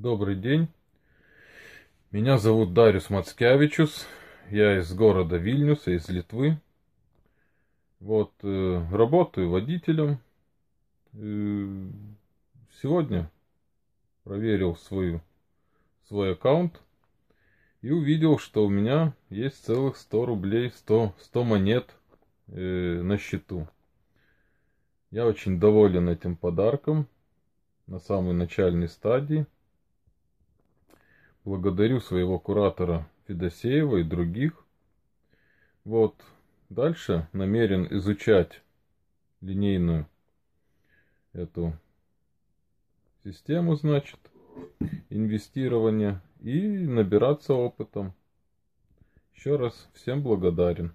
Добрый день. Меня зовут Дарюс Мацкевичус. Я из города Вильнюса, из Литвы. Вот, э, работаю водителем. Э, сегодня проверил свою, свой аккаунт и увидел, что у меня есть целых 100 рублей, 100, 100 монет э, на счету. Я очень доволен этим подарком на самой начальной стадии – благодарю своего куратора Федосеева и других. Вот дальше намерен изучать линейную эту систему, значит, инвестирования и набираться опытом. Еще раз всем благодарен.